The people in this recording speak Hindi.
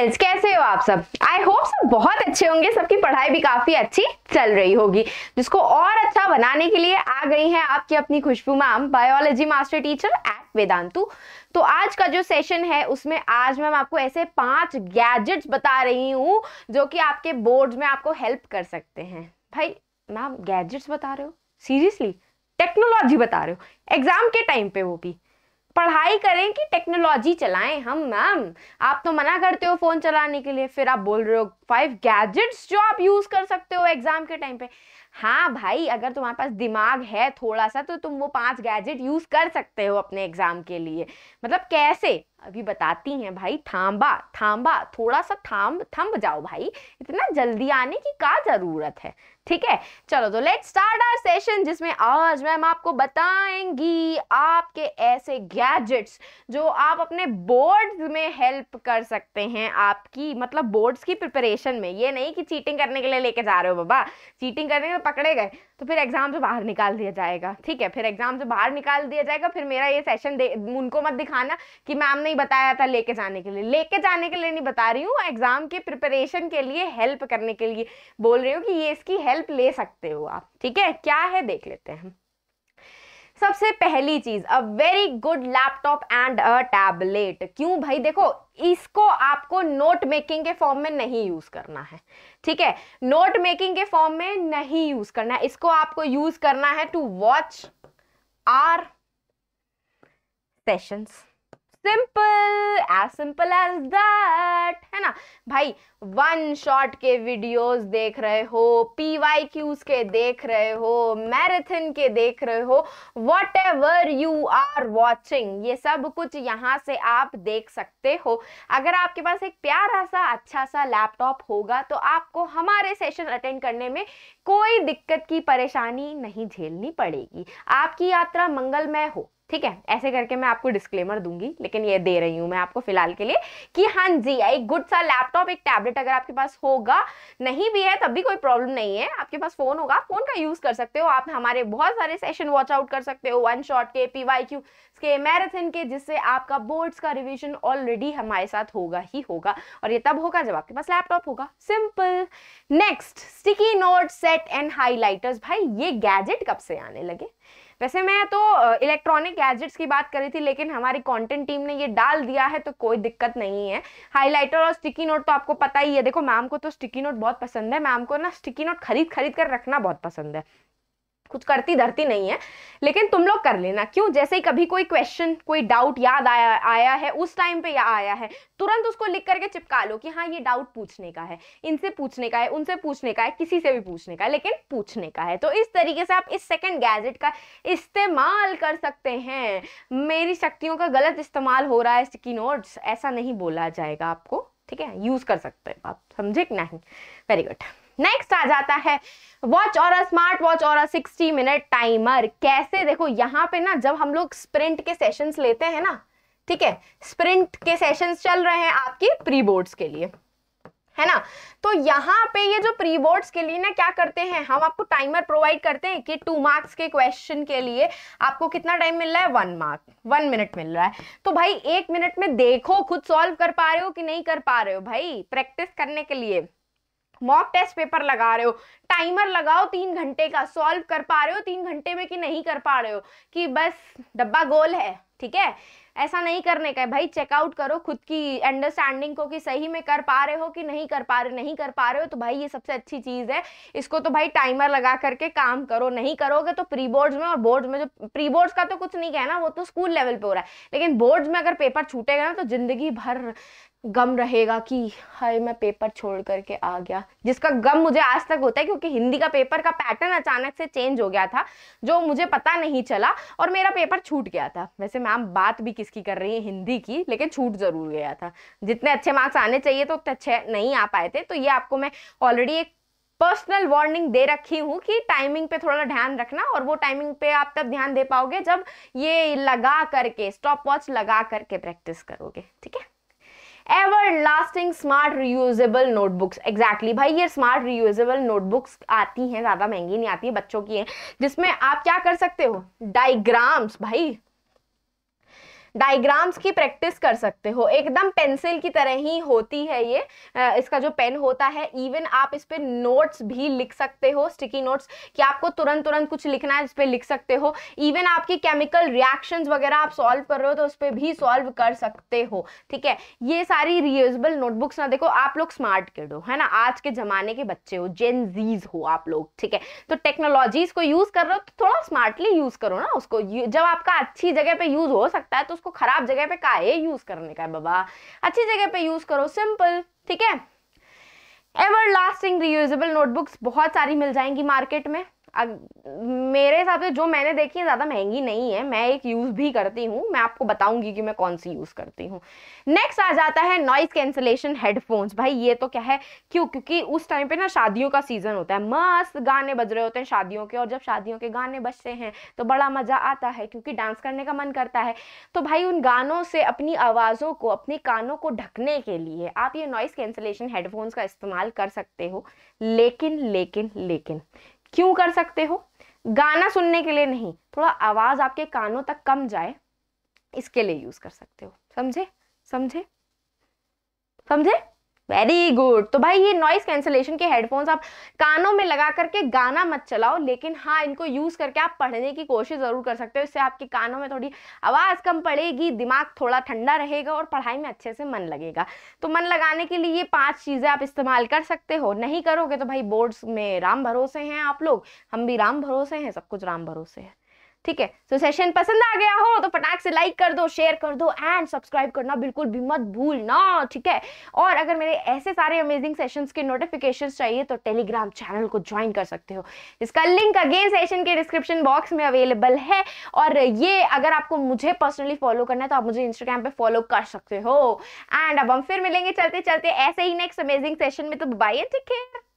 फ्रेंड्स कैसे हो आप सब आई होप सब बहुत अच्छे होंगे सबकी पढ़ाई भी काफी अच्छी चल रही होगी जिसको और अच्छा बनाने के लिए आ गई हैं आपकी अपनी Khushboo ma'am biology master teacher at Vedantu तो आज का जो सेशन है उसमें आज मैम आपको ऐसे पांच गैजेट्स बता रही हूँ जो कि आपके बोर्ड में आपको हेल्प कर सकते हैं भाई मैम गैजेट्स बता रहे हो सीरियसली टेक्नोलॉजी बता रहे हो एग्जाम के टाइम पे वो भी पढ़ाई करें कि टेक्नोलॉजी चलाएं हम मैम आप तो मना करते हो फ़ोन चलाने के लिए फिर आप बोल रहे हो फाइव गैजेट्स जो आप यूज़ कर सकते हो एग्ज़ाम के टाइम पे हाँ भाई अगर तुम्हारे पास दिमाग है थोड़ा सा तो तुम वो पांच गैजेट यूज़ कर सकते हो अपने एग्ज़ाम के लिए मतलब कैसे अभी बताती हैं भाई थाम्बा थाम्बा थोड़ा सा थाम थम जाओ भाई इतना जल्दी आने की क्या ज़रूरत है ठीक है चलो तो लेट स्टार्ट आर सेशन जिसमें आज मैम आपको बताएंगी आपके ऐसे गैजेट्स जो आप अपने बोर्ड्स में हेल्प कर सकते हैं आपकी मतलब बोर्ड्स की प्रिपरेशन में ये नहीं कि चीटिंग करने के लिए लेके जा रहे हो बाबा चीटिंग करने के लिए पकड़े गए तो फिर एग्ज़ाम से बाहर निकाल दिया जाएगा ठीक है फिर एग्ज़ाम से बाहर निकाल दिया जाएगा फिर मेरा ये सेशन दे उनको मत दिखाना कि मैम ने बताया था लेके जाने के लिए लेके जाने के लिए नहीं बता रही हूँ एग्ज़ाम के प्रिपरेशन के लिए हेल्प करने के लिए बोल रही हूँ कि ये इसकी हेल्प ले सकते हो आप ठीक है क्या है देख लेते हैं सबसे पहली चीज a very good laptop and a tablet क्यों भाई देखो इसको आपको नोट मेकिंग के फॉर्म में नहीं यूज़ करना है ठीक है नोट मेकिंग के फॉर्म में नहीं यूज़ करना है इसको आपको यूज़ करना है to watch our sessions simple as simple as that है ना भाई वन शॉट के वीडियोस देख रहे हो पी वाई क्यूज के देख रहे हो मैराथन के देख रहे हो whatever you are watching ये सब कुछ यहाँ से आप देख सकते हो अगर आपके पास एक प्यारा सा अच्छा सा लैपटॉप होगा तो आपको हमारे सेशन अटेंड करने में कोई दिक्कत की परेशानी नहीं झेलनी पड़ेगी आपकी यात्रा मंगलमय हो ठीक है ऐसे करके मैं आपको डिस्क्लेमर दूंगी लेकिन ये दे रही हूँ मैं आपको फिलहाल के लिए कि हाँ जी एक गुड सा लैपटॉप एक टैबलेट अगर आपके पास होगा नहीं भी है तब भी कोई प्रॉब्लम नहीं है आपके पास फोन होगा फोन का यूज कर सकते हो आप हमारे बहुत सारे सेशन वॉच आउट कर सकते हो वन शॉट के पी वाई क्यू के मैराथन के जिससे आपका बोर्ड्स का रिविजन ऑलरेडी हमारे साथ होगा ही होगा और ये तब होगा जब आपके पास लैपटॉप होगा simple next sticky note set and highlighters भाई ये गैजेट कब से आने लगे वैसे मैं तो इलेक्ट्रॉनिक गैजेट्स की बात कर रही थी लेकिन हमारी कंटेंट टीम ने ये डाल दिया है तो कोई दिक्कत नहीं है हाइलाइटर और स्टिकी नोट तो आपको पता ही है देखो मैम को तो स्टिकी नोट बहुत पसंद है मैम को ना स्टिकी नोट खरीद खरीद कर रखना बहुत पसंद है कुछ करती धरती नहीं है लेकिन तुम लोग कर लेना क्यों जैसे ही कभी कोई क्वेश्चन कोई डाउट याद आया आया है उस टाइम पे या आया है तुरंत उसको लिख करके चिपका लो कि हाँ ये डाउट पूछने का है इनसे पूछने का है उनसे पूछने का है किसी से भी पूछने का है लेकिन पूछने का है तो इस तरीके से आप इस सेकेंड गैजेट का इस्तेमाल कर सकते हैं मेरी शक्तियों का गलत इस्तेमाल हो रहा है स्टिकी नोट्स ऐसा नहीं बोला जाएगा आपको ठीक है यूज़ कर सकते हैं आप समझे कि नहीं वेरी गुड नेक्स्ट आ जाता है वॉच और अ स्मार्ट वॉच और अ 60 मिनट टाइमर कैसे देखो यहाँ पे ना जब हम लोग स्प्रिंट के सेशंस लेते हैं ना ठीक है स्प्रिंट के सेशंस चल रहे हैं आपके प्री बोर्ड्स के लिए है ना तो यहाँ पे ये जो प्री बोर्ड्स के लिए ना क्या करते हैं हम आपको टाइमर प्रोवाइड करते हैं कि टू मार्क्स के क्वेश्चन के लिए आपको कितना टाइम मिल रहा है वन मार्क वन मिनट मिल रहा है तो भाई एक मिनट में देखो खुद सॉल्व कर पा रहे हो कि नहीं कर पा रहे हो भाई प्रैक्टिस करने के लिए मॉक टेस्ट पेपर लगा रहे हो टाइमर लगाओ तीन घंटे का सॉल्व कर पा रहे हो तीन घंटे में कि नहीं कर पा रहे हो कि बस डब्बा गोल है ठीक है ऐसा नहीं करने का है भाई चेकआउट करो खुद की अंडरस्टैंडिंग को कि सही में कर पा रहे हो कि नहीं कर पा रहे नहीं कर पा रहे हो तो भाई ये सबसे अच्छी चीज़ है इसको तो भाई टाइमर लगा करके काम करो नहीं करोगे तो प्री बोर्ड्स में और बोर्ड्स में जो प्री बोर्ड्स का तो कुछ नहीं कहना वो तो स्कूल लेवल पे हो रहा है लेकिन बोर्ड्स में अगर पेपर छूटेगा ना तो जिंदगी भर गम रहेगा कि हाय मैं पेपर छोड़ करके आ गया जिसका गम मुझे आज तक होता है क्योंकि हिंदी का पेपर का पैटर्न अचानक से चेंज हो गया था जो मुझे पता नहीं चला और मेरा पेपर छूट गया था वैसे मैम बात भी किसकी कर रही है हिंदी की लेकिन छूट ज़रूर गया था जितने अच्छे मार्क्स आने चाहिए तो उतने अच्छे नहीं आ पाए थे तो ये आपको मैं ऑलरेडी एक पर्सनल वार्निंग दे रखी हूँ कि टाइमिंग पे थोड़ा ध्यान रखना और वो टाइमिंग पे आप तब ध्यान दे पाओगे जब ये लगा करके स्टॉप वॉच लगा करके प्रैक्टिस करोगे ठीक है everlasting smart reusable notebooks exactly भाई ये स्मार्ट रियूजेबल नोटबुक्स आती हैं ज़्यादा महंगी नहीं आती है बच्चों की हैं जिसमें आप क्या कर सकते हो डाइग्राम्स भाई डायग्राम्स की प्रैक्टिस कर सकते हो एकदम पेंसिल की तरह ही होती है ये इसका जो पेन होता है इवन आप इस पर नोट्स भी लिख सकते हो स्टिकी नोट्स कि आपको तुरंत तुरंत कुछ लिखना है इस पर लिख सकते हो इवन आपकी केमिकल रिएक्शंस वगैरह आप सॉल्व कर रहे हो तो उस पर भी सॉल्व कर सकते हो ठीक है ये सारी रियूजबल नोटबुक्स ना देखो आप लोग स्मार्ट किड हो है ना आज के ज़माने के बच्चे हो जेन जीज हो आप लोग ठीक है तो टेक्नोलॉजीज को यूज़ कर रहे हो तो थोड़ा स्मार्टली यूज़ करो ना उसको जब आपका अच्छी जगह पर यूज़ हो सकता है तो उसको खराब जगह पे है यूज करने का है बाबा अच्छी जगह पे यूज करो सिंपल ठीक है एवर लास्टिंग रियूजेबल नोटबुक्स बहुत सारी मिल जाएंगी मार्केट में मेरे हिसाब से जो मैंने देखी है ज़्यादा महंगी नहीं है मैं एक यूज़ भी करती हूँ मैं आपको बताऊंगी कि मैं कौन सी यूज़ करती हूँ नेक्स्ट आ जाता है नॉइज़ कैंसलेशन हेडफोन्स भाई ये तो क्या है क्यों क्योंकि उस टाइम पे ना शादियों का सीज़न होता है मस्त गाने बज रहे होते हैं शादियों के और जब शादियों के गाने बजते हैं तो बड़ा मज़ा आता है क्योंकि डांस करने का मन करता है तो भाई उन गानों से अपनी आवाज़ों को अपने कानों को ढकने के लिए आप ये नॉइज़ कैंसलेशन हेडफोन्स का इस्तेमाल कर सकते हो लेकिन लेकिन लेकिन क्यों कर सकते हो गाना सुनने के लिए नहीं थोड़ा आवाज़ आपके कानों तक कम जाए इसके लिए यूज़ कर सकते हो समझे समझे समझे वेरी गुड तो भाई ये नॉइस कैंसिलेशन के हेडफोन्स आप कानों में लगा करके गाना मत चलाओ लेकिन हाँ इनको यूज़ करके आप पढ़ने की कोशिश ज़रूर कर सकते हो इससे आपके कानों में थोड़ी आवाज़ कम पड़ेगी दिमाग थोड़ा ठंडा रहेगा और पढ़ाई में अच्छे से मन लगेगा तो मन लगाने के लिए ये पांच चीज़ें आप इस्तेमाल कर सकते हो नहीं करोगे तो भाई बोर्ड्स में राम भरोसे हैं आप लोग हम भी राम भरोसे हैं सब कुछ राम भरोसे है ठीक है तो सेशन पसंद आ गया हो तो फटाक से लाइक कर दो शेयर कर दो एंड सब्सक्राइब करना बिल्कुल भी मत ना ठीक है और अगर मेरे ऐसे सारे अमेजिंग सेशंस के नोटिफिकेशन चाहिए तो टेलीग्राम चैनल को ज्वाइन कर सकते हो इसका लिंक अगेन सेशन के डिस्क्रिप्शन बॉक्स में अवेलेबल है और ये अगर आपको मुझे पर्सनली फॉलो करना है तो आप मुझे इंस्टाग्राम पे फॉलो कर सकते हो एंड अब हम फिर मिलेंगे चलते चलते ऐसे ही नेक्स्ट अमेजिंग सेशन में तो है ठीक है